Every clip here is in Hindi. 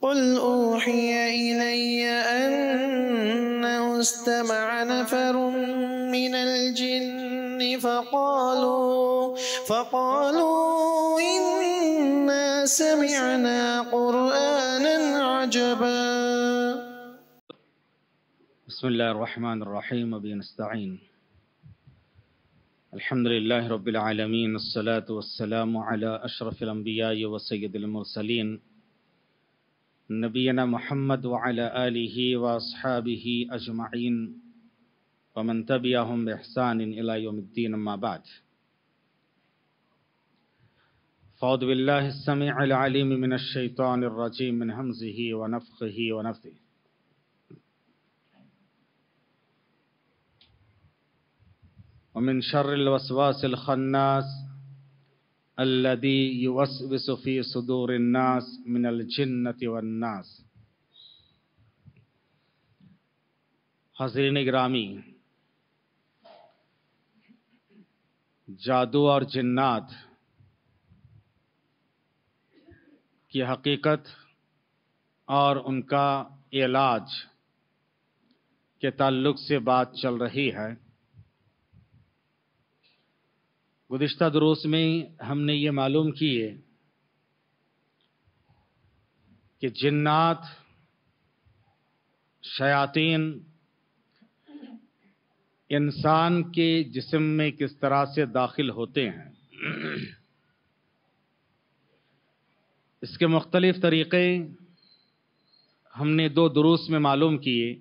قل أوحي إلي أنه استمع نفر من الجن فقالوا فقالوا إنا سمعنا قرآنا عجبا بسم الله الرحمن الرحيم وبنستعين الحمد لله رب العالمين الصلاة والسلام على أشرف الأنبياء وسيد المرسلين نبينا محمد وعلى آله وأصحابه أجمعين ومن تبعهم بإحسان إلى يوم الدين ما بعد فأعوذ بالله السميع العليم من الشيطان الرجيم من همزه ونفخه ونفثه ومن شر الوسواس الخناس الذي يوسوس في صدور الناس من الجنة والناس हजरीन ग्रामी जादू और जिन्नात की हकीकत और उनका इलाज के ताल्लुक से बात चल रही है गुज्त दरोस में हमने ये मालूम किए कि जिन्नात शयातीन इंसान के जिस्म में किस तरह से दाखिल होते हैं इसके मुख्तलिफ़ तरीक़े हमने दो दुरूस में मालूम किए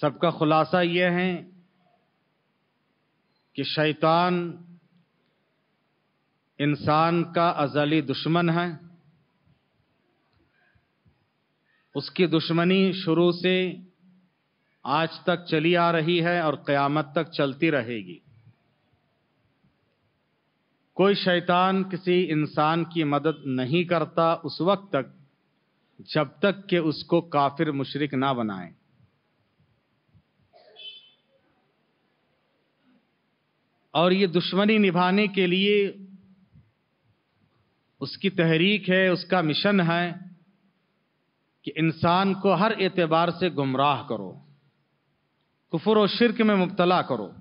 सबका ख़ुलासा ये हैं कि शैतान इंसान का अजली दुश्मन है उसकी दुश्मनी शुरू से आज तक चली आ रही है और क़यामत तक चलती रहेगी कोई शैतान किसी इंसान की मदद नहीं करता उस वक्त तक जब तक कि उसको काफिर मुशरक ना बनाएं और ये दुश्मनी निभाने के लिए उसकी तहरीक है उसका मिशन है कि इंसान को हर एतबार से गुमराह करो कुफर और शिरक में मुबतला करो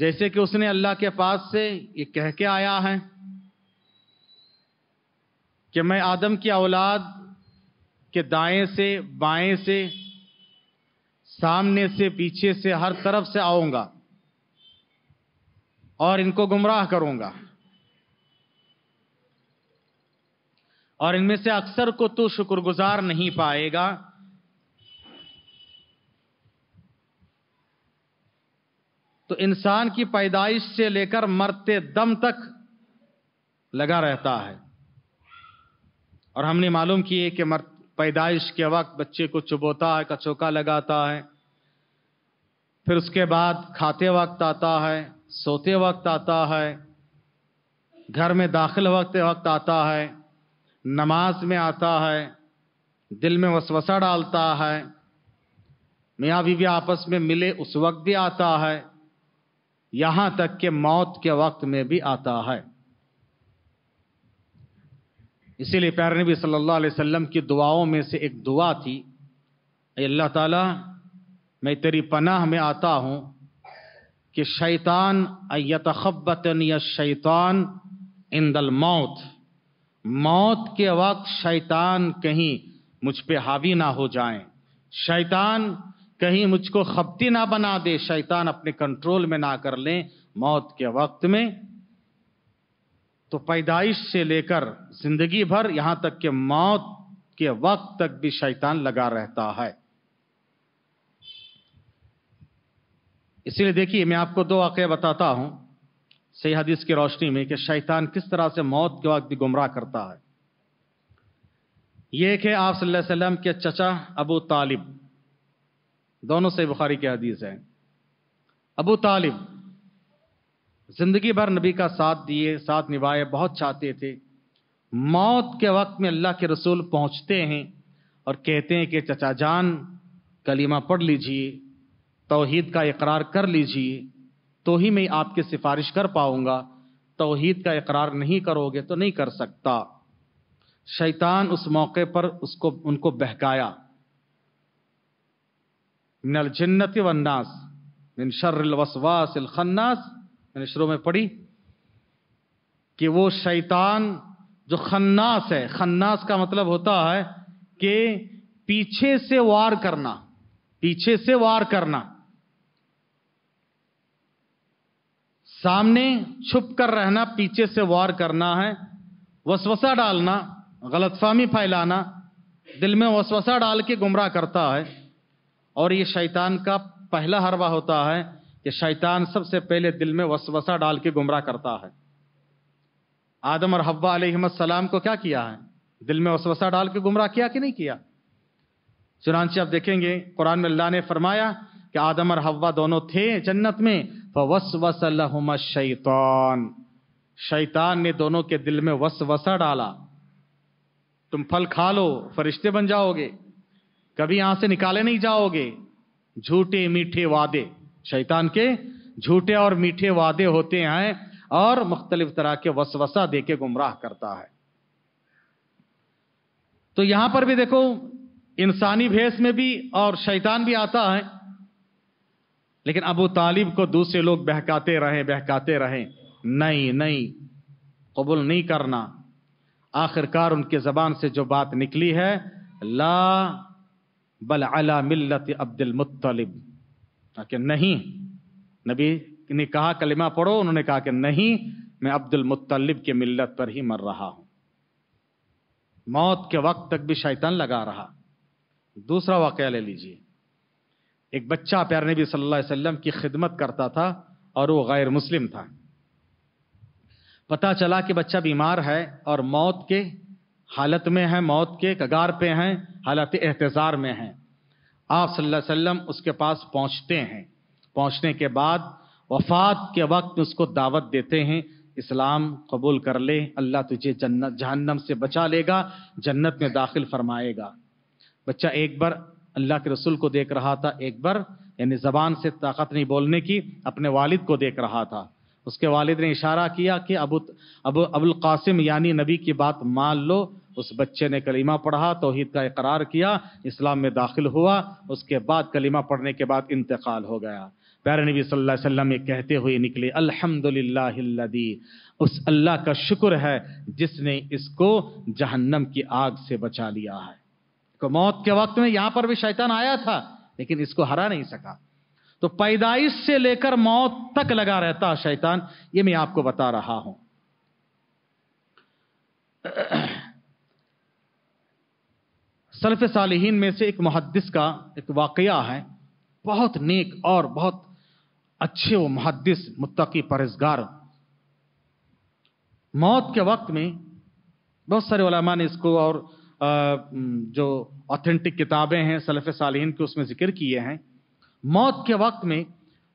जैसे कि उसने अल्लाह के पास से ये कह के आया है कि मैं आदम की औलाद के दाएं से बाएं से सामने से पीछे से हर तरफ से आऊँगा और इनको गुमराह करूंगा और इनमें से अक्सर को तू शुक्रगुजार नहीं पाएगा तो इंसान की पैदाइश से लेकर मरते दम तक लगा रहता है और हमने मालूम किए कि मर पैदाइश के वक्त बच्चे को चुबोता है कचोका लगाता है फिर उसके बाद खाते वक्त आता है सोते वक्त आता है घर में दाखिल वक्त वक्त आता है नमाज में आता है दिल में वसवसा डालता है मियाँ बीवी आपस में मिले उस वक्त भी आता है यहाँ तक के मौत के वक्त में भी आता है इसीलिए प्यार नबी सल्लल्लाहु अलैहि वसल्लम की दुआओं में से एक दुआ थी अल्लाह ताला मैं तेरी पनाह में आता हूँ कि शैतान अयतखबतन या शैतान इंदल मौत मौत के वक्त शैतान कहीं मुझ पे हावी ना हो जाए शैतान कहीं मुझको खपती ना बना दे शैतान अपने कंट्रोल में ना कर ले मौत के वक्त में तो पैदाइश से लेकर जिंदगी भर यहाँ तक के मौत के वक्त तक भी शैतान लगा रहता है इसीलिए देखिए मैं आपको दो वाक़ बताता हूँ सही हदीस की रोशनी में कि शैतान किस तरह से मौत के वक्त गुमराह करता है ये कि आप वसल्लम के चचा अबू तालिब दोनों से बुखारी के हदीस हैं अबू तालिब जिंदगी भर नबी का साथ दिए साथ निभाए बहुत चाहते थे मौत के वक्त में अल्लाह के रसूल पहुंचते हैं और कहते हैं कि चचा जान कलीमा पढ़ लीजिए तोहीद का इकरार कर लीजिए तो ही मैं आपकी सिफारिश कर पाऊंगा तोहीद का इकरार नहीं करोगे तो नहीं कर सकता शैतान उस मौके पर उसको उनको बहकाया मिनल जन्नत वन्नास मिन शर्रवसवास खन्नास मैंने शुरू में पढ़ी कि वो शैतान जो खन्नास है खन्नास का मतलब होता है कि पीछे से वार करना पीछे से वार करना सामने छुप कर रहना पीछे से वार करना है वसवसा डालना गलतफहमी फैलाना दिल में वसवसा डाल के गुमराह करता है और ये शैतान का पहला हरवा होता है कि शैतान सबसे पहले दिल में वसवसा डाल के गुमराह करता है आदम और हब्बा सलाम को क्या किया है दिल में वसवसा डाल के गुमराह किया कि नहीं किया चुनाची आप देखेंगे कुरान में अल्लाह ने फरमाया कि आदम और हवा दोनों थे जन्नत में फवसवसलहुमा शैतान शैतान ने दोनों के दिल में वसवसा डाला तुम फल खा लो फरिश्ते बन जाओगे कभी यहां से निकाले नहीं जाओगे झूठे मीठे वादे शैतान के झूठे और मीठे वादे होते हैं और मुख्तलिफ तरह के वसवसा दे के गुमराह करता है तो यहां पर भी देखो इंसानी भेस में भी और शैतान भी आता है लेकिन अबू तालिब को दूसरे लोग बहकाते रहें बहकाते रहें नहीं नहीं कबूल नहीं करना आखिरकार उनके ज़बान से जो बात निकली है ला बल अला मिल्लत अब्दुल मुत्तलिब कि नहीं नबी ने कहा कलिमा पढ़ो उन्होंने कहा कि नहीं मैं अब्दुल मुत्तलिब के मिल्लत पर ही मर रहा हूं मौत के वक्त तक भी शैतान लगा रहा दूसरा वाक़ ले लीजिए एक बच्चा प्यार नबी सल्लल्लाहु अलैहि वसल्लम की खिदमत करता था और वो गैर मुस्लिम था पता चला कि बच्चा बीमार है और मौत के हालत में है मौत के कगार पे हैं हालत एहतज़ार में हैं आप सल्लल्लाहु अलैहि वसल्लम उसके पास पहुंचते हैं पहुंचने के बाद वफात के वक्त उसको दावत देते हैं इस्लाम कबूल कर ले अल्लाह तुझे जन्नत जहन्नम से बचा लेगा जन्नत में दाखिल फरमाएगा बच्चा एक बार अल्लाह के रसूल को देख रहा था एक बार यानी ज़बान से ताकत नहीं बोलने की अपने वालिद को देख रहा था उसके वालिद ने इशारा किया कि अब अब अबुल कासिम यानी नबी की बात मान लो उस बच्चे ने कलीमा पढ़ा तोहहीद का इकरार किया इस्लाम में दाखिल हुआ उसके बाद कलीमा पढ़ने के बाद इंतकाल हो गया प्यारे नबी सल्लल्लाहु अलैहि वसल्लम ये कहते हुए निकले अल्हम्दुलिल्लाहिल्लज़ी उस अल्लाह का शुक्र है जिसने इसको जहन्नम की आग से बचा लिया है को मौत के वक्त में यहां पर भी शैतान आया था लेकिन इसको हरा नहीं सका तो पैदाइश से लेकर मौत तक लगा रहता शैतान ये मैं आपको बता रहा हूं सल्फ सालिहीन में से एक मुहदस का एक वाकया है बहुत नेक और बहुत अच्छे वो मुहदस मुत्तकी परहेजगार मौत के वक्त में बहुत सारे ने इसको और जो ऑथेंटिक किताबें हैं सलफ़ सालीन के उसमें ज़िक्र किए हैं मौत के वक्त में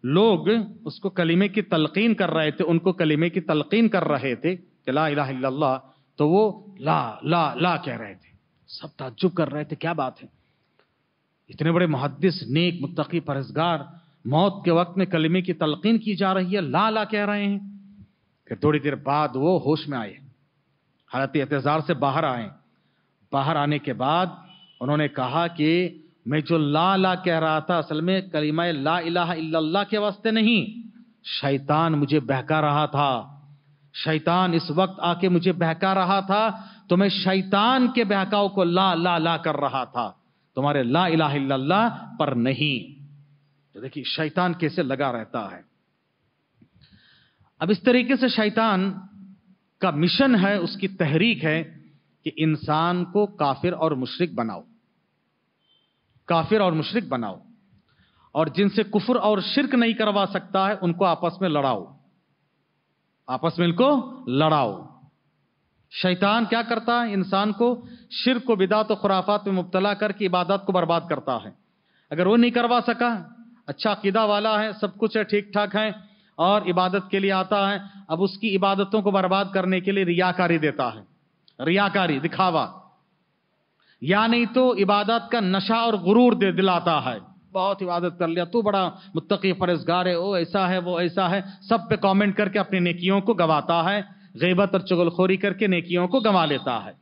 लोग उसको कलीमे की तलकिन कर रहे थे उनको कलीमे की तलकिन कर रहे थे कि ला इला तो वो ला ला ला कह रहे थे सब ताजुब कर रहे थे क्या बात है इतने बड़े मुहदस नेक मुतकी परहेजगार मौत के वक्त में कलमे की तलकिन की जा रही है ला ला कह रहे हैं फिर थोड़ी देर बाद वो होश में आए हालत एहतजार से बाहर आए बाहर आने के बाद उन्होंने कहा कि मैं जो ला ला कह रहा था असल में करीमा ला इला इल्लल्लाह के वास्ते नहीं शैतान मुझे बहका रहा था शैतान इस वक्त आके मुझे बहका रहा था तो मैं शैतान के बहकाव को ला ला ला कर रहा था तुम्हारे ला इला इल्लल्लाह पर नहीं तो देखिए शैतान कैसे लगा रहता है अब इस तरीके से शैतान का मिशन है उसकी तहरीक है कि इंसान को काफिर और मुशरक बनाओ काफिर और मुशरक बनाओ और जिनसे कुफर और शिरक नहीं करवा सकता है उनको आपस में लड़ाओ आपस में इनको लड़ाओ शैतान क्या करता है इंसान को शिरक को बिदात और खुराफात में मुबतला करके इबादत को बर्बाद करता है अगर वो नहीं करवा सका अच्छा अकीदा वाला है सब कुछ है ठीक ठाक है और इबादत के लिए आता है अब उसकी इबादतों को बर्बाद करने के लिए रियाकारी देता है रियाकारी दिखावा या नहीं तो इबादत का नशा और गुरूर दे दिलाता है बहुत इबादत कर लिया तू बड़ा मुतकी फरेजगार है वो ऐसा है वो ऐसा है सब पे कमेंट करके अपनी नेकियों को गवाता है गैबत और चुगलखोरी करके नेकियों को गवा लेता है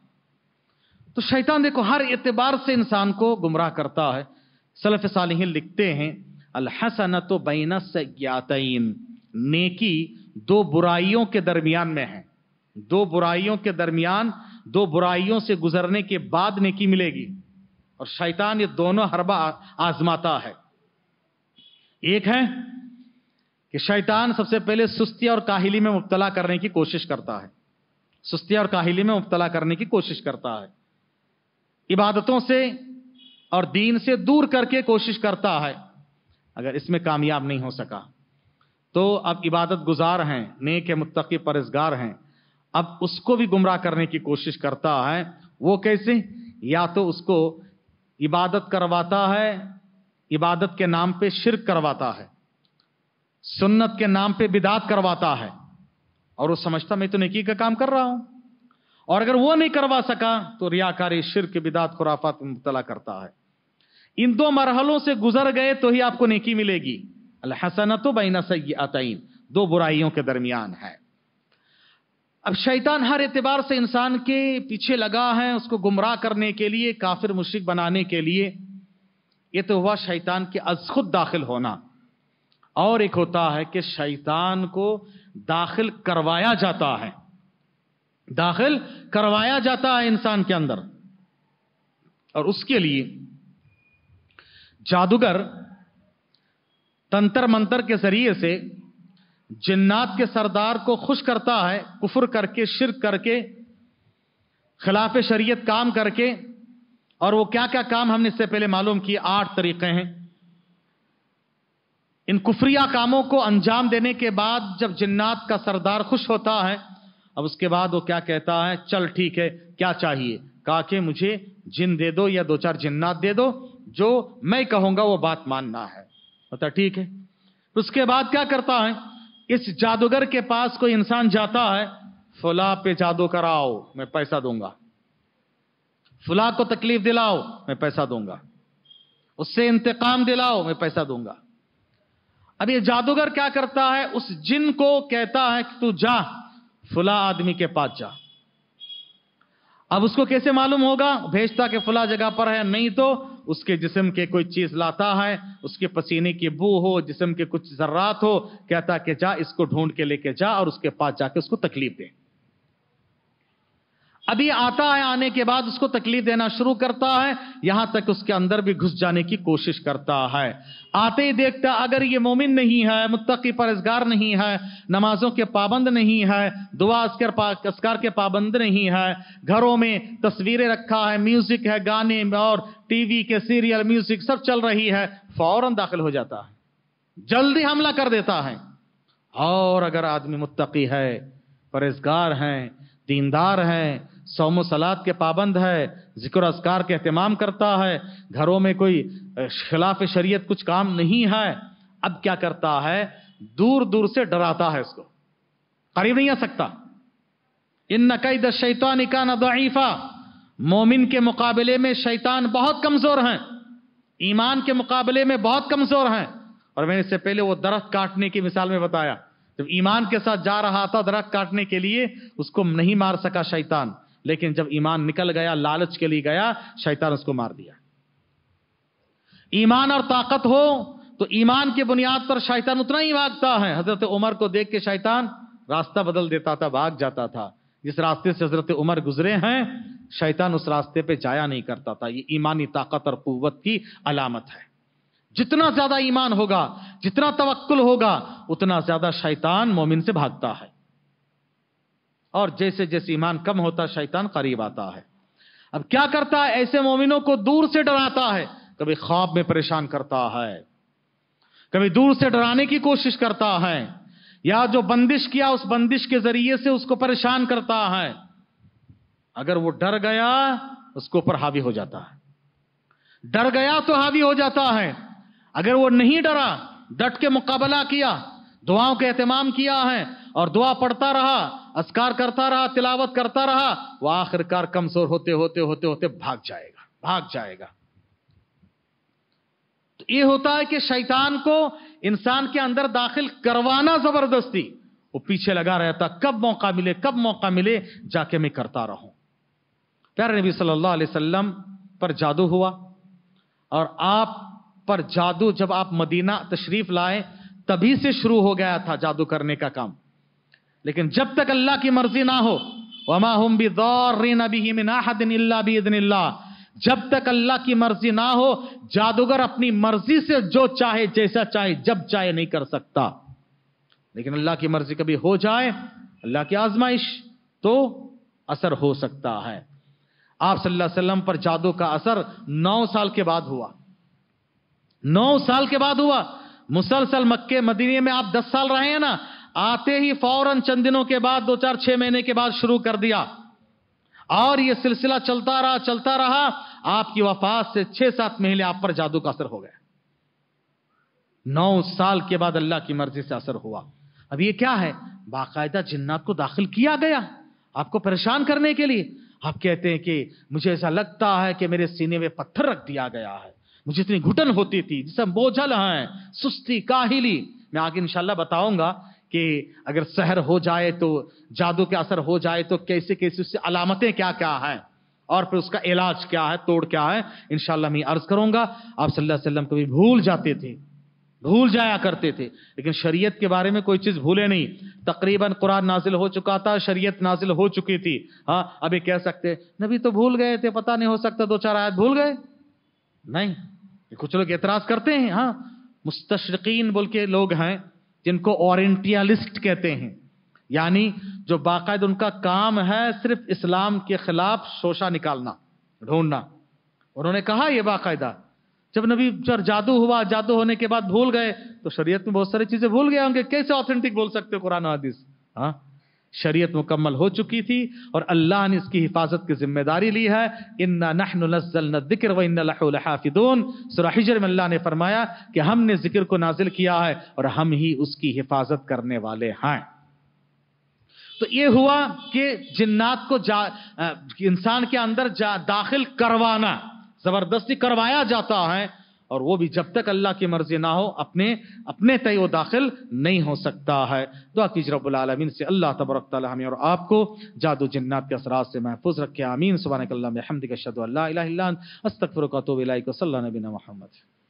तो शैतान देखो हर एतबार से इंसान को गुमराह करता है सलफ सालह लिखते हैं अलहसन तो बैन सयातन नेकी दो बुराइयों के दरमियान में है दो बुराइयों के दरमियान दो बुराइयों से गुजरने के बाद नेकी मिलेगी और शैतान ये दोनों हरबा आजमाता है एक है कि शैतान सबसे पहले सुस्ती और काहिली में मुबतला करने की कोशिश करता है सुस्ती और काहिली में मुबतला करने की कोशिश करता है इबादतों से और दीन से दूर करके कोशिश करता है अगर इसमें कामयाब नहीं हो सका तो अब इबादत गुजार हैं नेक है मुतकी परहेजगार हैं अब उसको भी गुमराह करने की कोशिश करता है वो कैसे या तो उसको इबादत करवाता है इबादत के नाम पे शिरक करवाता है सुन्नत के नाम पे बिदात करवाता है और वो समझता मैं तो नेकी का काम कर रहा हूं और अगर वो नहीं करवा सका तो रियाकारी शिरक बिदात खुराफात मुबतला करता है इन दो मरहलों से गुजर गए तो ही आपको नेकी मिलेगी अलहसनत तो बैना सयातीन दो बुराइयों के दरमियान है अब शैतान हर एतबार से इंसान के पीछे लगा है उसको गुमराह करने के लिए काफिर मुश्रक बनाने के लिए ये तो हुआ शैतान के अज खुद दाखिल होना और एक होता है कि शैतान को दाखिल करवाया जाता है दाखिल करवाया जाता है इंसान के अंदर और उसके लिए जादूगर तंत्र मंत्र के जरिए से जिन्नात के सरदार को खुश करता है कुफर करके शिर करके खिलाफ शरीयत काम करके और वो क्या क्या काम हमने इससे पहले मालूम किए आठ तरीके हैं इन कुफरिया कामों को अंजाम देने के बाद जब जिन्नात का सरदार खुश होता है अब उसके बाद वो क्या कहता है चल ठीक है क्या चाहिए कहा कि मुझे जिन दे दो या दो चार जिन्नात दे दो जो मैं कहूंगा वो बात मानना है होता ठीक है उसके बाद क्या करता है इस जादूगर के पास कोई इंसान जाता है फुला पे जादू कराओ मैं पैसा दूंगा फुला को तकलीफ दिलाओ मैं पैसा दूंगा उससे इंतकाम दिलाओ मैं पैसा दूंगा अब ये जादूगर क्या करता है उस जिन को कहता है कि तू जा फुला आदमी के पास जा अब उसको कैसे मालूम होगा भेजता कि फुला जगह पर है नहीं तो उसके जिसम के कोई चीज़ लाता है उसके पसीने की बू हो जिसम के कुछ जर्रात हो कहता कि जा इसको ढूंढ के लेके जा और उसके पास जाके उसको तकलीफ दे अभी आता है आने के बाद उसको तकलीफ देना शुरू करता है यहां तक उसके अंदर भी घुस जाने की कोशिश करता है आते ही देखता अगर ये मोमिन नहीं है मुत्तकी परहेजगार नहीं है नमाजों के पाबंद नहीं है दुआ अस्कर अस्कार के पाबंद नहीं है घरों में तस्वीरें रखा है म्यूजिक है गाने और टीवी के सीरियल म्यूजिक सब चल रही है फौरन दाखिल हो जाता है जल्दी हमला कर देता है और अगर आदमी मुत्तकी है परहेजगार हैं दीनदार हैं सोम सलाद के पाबंद है जिक्र असकार के अहतमाम करता है घरों में कोई खिलाफ शरीयत कुछ काम नहीं है अब क्या करता है दूर दूर से डराता है इसको करीब नहीं आ सकता इन नकैद शैतान का नदीफा मोमिन के मुकाबले में शैतान बहुत कमजोर हैं ईमान के मुकाबले में बहुत कमजोर हैं और मैंने इससे पहले वो दरख्त काटने की मिसाल में बताया जब ईमान के साथ जा रहा था दरख्त काटने के लिए उसको नहीं मार सका शैतान लेकिन जब ईमान निकल गया लालच के लिए गया शैतान उसको मार दिया ईमान और ताकत हो तो ईमान की बुनियाद पर शैतान उतना ही भागता है हजरत उमर को देख के शैतान रास्ता बदल देता था भाग जाता था जिस रास्ते से हजरत उमर गुजरे हैं शैतान उस रास्ते पे जाया नहीं करता था ये ईमानी ताकत और कुत की अलामत है जितना ज्यादा ईमान होगा जितना तवक्ल होगा उतना ज्यादा शैतान मोमिन से भागता है और जैसे जैसे ईमान कम होता शैतान करीब आता है अब क्या करता है ऐसे मोमिनों को दूर से डराता है कभी ख्वाब में परेशान करता है कभी दूर से डराने की कोशिश करता है या जो बंदिश किया उस बंदिश के जरिए से उसको परेशान करता है अगर वो डर गया उसके ऊपर हावी हो जाता है डर गया तो हावी हो जाता है अगर वो नहीं डरा डट के मुकाबला किया दुआओं के अहतमाम किया है और दुआ पढ़ता रहा अस्कार करता रहा तिलावत करता रहा वह आखिरकार कमजोर होते होते होते होते भाग जाएगा भाग जाएगा तो ये होता है कि शैतान को इंसान के अंदर दाखिल करवाना जबरदस्ती वो पीछे लगा रहता कब मौका मिले कब मौका मिले जाके मैं करता रहूं प्यारे नबी सल्लल्लाहु अलैहि वसल्लम पर जादू हुआ और आप पर जादू जब आप मदीना तशरीफ लाए तभी से शुरू हो गया था जादू करने का काम लेकिन जब तक अल्लाह की मर्जी ना हो वमा हम भी दौरिन अभी जब तक अल्लाह की मर्जी ना हो जादूगर अपनी मर्जी से जो चाहे जैसा चाहे जब चाहे नहीं कर सकता लेकिन अल्लाह की मर्जी कभी हो जाए अल्लाह की आजमाइश तो असर हो सकता है आप सल्लल्लाहु अलैहि वसल्लम पर जादू का असर नौ साल के बाद हुआ नौ साल के बाद हुआ मुसलसल मक्के मदीने में आप दस साल रहे हैं ना आते ही फौरन चंद दिनों के बाद दो चार छह महीने के बाद शुरू कर दिया और यह सिलसिला चलता रहा चलता रहा आपकी वफात से छह सात महीने आप पर जादू का असर हो गया नौ साल के बाद अल्लाह की मर्जी से असर हुआ अब ये क्या है बाकायदा जिन्नात को दाखिल किया गया आपको परेशान करने के लिए आप कहते हैं कि मुझे ऐसा लगता है कि मेरे सीने में पत्थर रख दिया गया है मुझे इतनी घुटन होती थी जिसमें बोझल है सुस्ती काहिली मैं आगे इंशाला बताऊंगा कि अगर शहर हो जाए तो जादू के असर हो जाए तो कैसे कैसे उससे अलामतें क्या क्या हैं और फिर उसका इलाज क्या है तोड़ क्या है इन मैं अर्ज करूंगा आप सल्लल्लाहु अलैहि वसल्लम कभी भूल जाते थे भूल जाया करते थे लेकिन शरीयत के बारे में कोई चीज़ भूले नहीं तकरीबन कुरान नाजिल हो चुका था शरीयत नाजिल हो चुकी थी हाँ अभी कह सकते नबी तो भूल गए थे पता नहीं हो सकता दो चार आयत भूल गए नहीं कुछ लोग एतराज़ करते हैं हाँ मुस्तशरकिन बोल के लोग हैं जिनको ओरिएंटियलिस्ट कहते हैं यानी जो बाकायद उनका काम है सिर्फ इस्लाम के खिलाफ शोशा निकालना ढूंढना उन्होंने कहा यह बाकायदा जब नबी पर जादू हुआ जादू होने के बाद भूल गए तो शरीयत में बहुत सारी चीजें भूल गए होंगे कैसे ऑथेंटिक बोल सकते हो कुरान हदीस हाँ शरीयत मुकम्मल हो चुकी थी और अल्लाह ने इसकी हिफाजत की जिम्मेदारी ली है इन्ना नहनुलजल ज़िक्र व इन्नाफिदून सुरहिजर में अल्लाह ने फरमाया कि हमने जिक्र को नाजिल किया है और हम ही उसकी हिफाजत करने वाले हैं तो ये हुआ कि जिन्नात को जा इंसान के अंदर जा दाखिल करवाना जबरदस्ती करवाया जाता है और वो भी जब तक अल्लाह की मर्जी ना हो अपने अपने तय वो दाखिल नहीं हो सकता है दुआ कीजिए रबालमीन से अल्लाह तबरक हमें और आपको जादू जन्नात के असरा से महफूज रखे आमीन सुबह कल्ला अस्तफ़र का तो को वसल्ला नबीना महमद